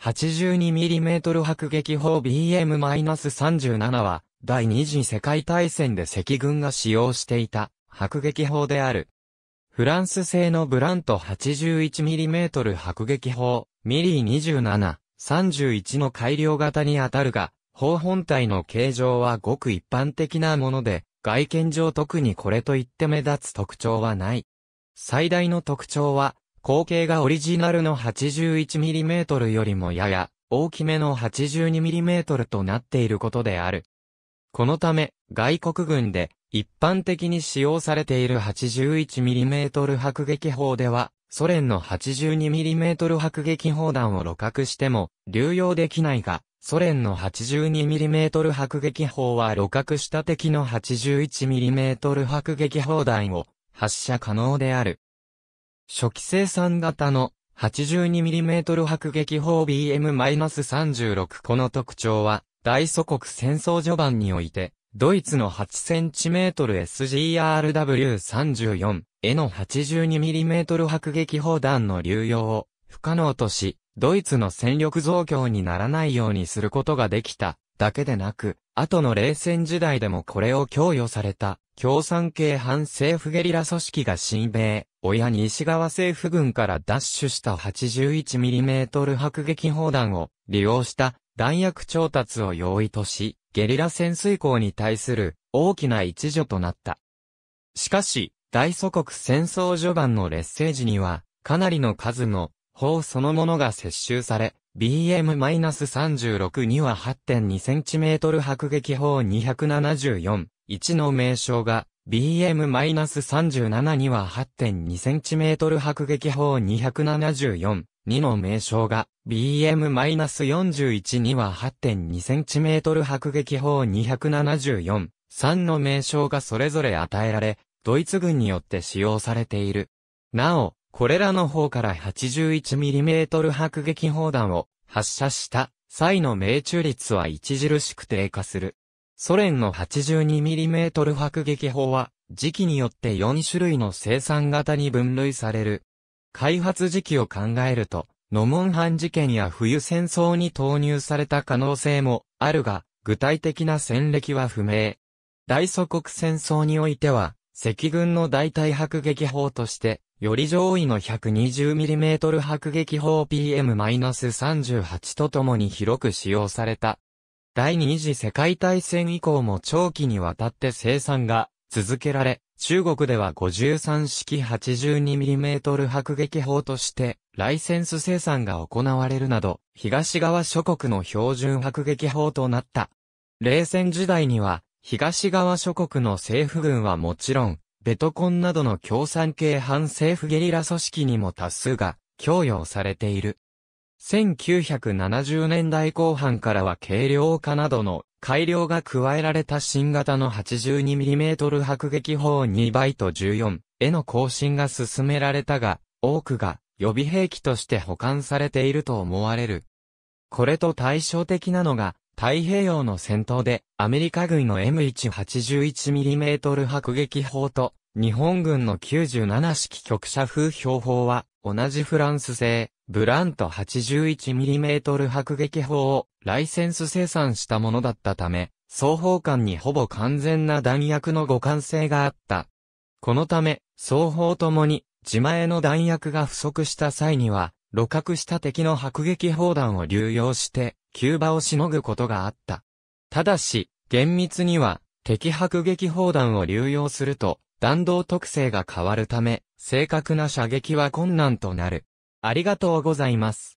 82mm 迫撃砲 BM-37 は、第二次世界大戦で赤軍が使用していた、迫撃砲である。フランス製のブラント 81mm 迫撃砲、ミリー27-31の改良型に当たるが、砲本体の形状はごく一般的なもので、外見上特にこれといって目立つ特徴はない。最大の特徴は、口径がオリジナルの 81mm よりもやや大きめの 82mm となっていることである。このため、外国軍で一般的に使用されている 81mm 迫撃砲では、ソ連の 82mm 迫撃砲弾を露獲しても流用できないが、ソ連の 82mm 迫撃砲は露獲した敵の 81mm 迫撃砲弾を発射可能である。初期生産型の 82mm 迫撃砲 BM-36 この特徴は、大祖国戦争序盤において、ドイツの 8cm SGRW34 への 82mm 迫撃砲弾の流用を不可能とし、ドイツの戦力増強にならないようにすることができただけでなく、後の冷戦時代でもこれを供与された共産系反政府ゲリラ組織が新米、親西側政府軍から奪取した 81mm 迫撃砲弾を利用した弾薬調達を容易とし、ゲリラ潜水艦に対する大きな一助となった。しかし、大祖国戦争序盤の劣勢時には、かなりの数の砲そのものが接収され、BM-36 には 8.2cm 迫撃砲274、1の名称が BM-37 には 8.2cm 迫撃砲274。2の名称が BM-41 には 8.2cm 迫撃砲274。3の名称がそれぞれ与えられ、ドイツ軍によって使用されている。なお、これらの方から 81mm 迫撃砲弾を発射した際の命中率は著しく低下する。ソ連の 82mm 迫撃砲は、時期によって4種類の生産型に分類される。開発時期を考えると、ノモンハン事件や冬戦争に投入された可能性もあるが、具体的な戦歴は不明。大祖国戦争においては、赤軍の代替迫撃砲として、より上位の 120mm 迫撃砲 PM-38 とともに広く使用された。第二次世界大戦以降も長期にわたって生産が続けられ、中国では53式 82mm 迫撃砲としてライセンス生産が行われるなど、東側諸国の標準迫撃砲となった。冷戦時代には、東側諸国の政府軍はもちろん、ベトコンなどの共産系反政府ゲリラ組織にも多数が供与されている。1970年代後半からは軽量化などの改良が加えられた新型の 82mm 迫撃砲2イト14への更新が進められたが、多くが予備兵器として保管されていると思われる。これと対照的なのが、太平洋の戦闘でアメリカ軍の M181mm 迫撃砲と日本軍の97式局射風標砲は、同じフランス製、ブラント 81mm 迫撃砲をライセンス生産したものだったため、双方間にほぼ完全な弾薬の互換性があった。このため、双方ともに、自前の弾薬が不足した際には、露覚した敵の迫撃砲弾を流用して、急場をしのぐことがあった。ただし、厳密には、敵迫撃砲弾を流用すると、弾道特性が変わるため、正確な射撃は困難となる。ありがとうございます。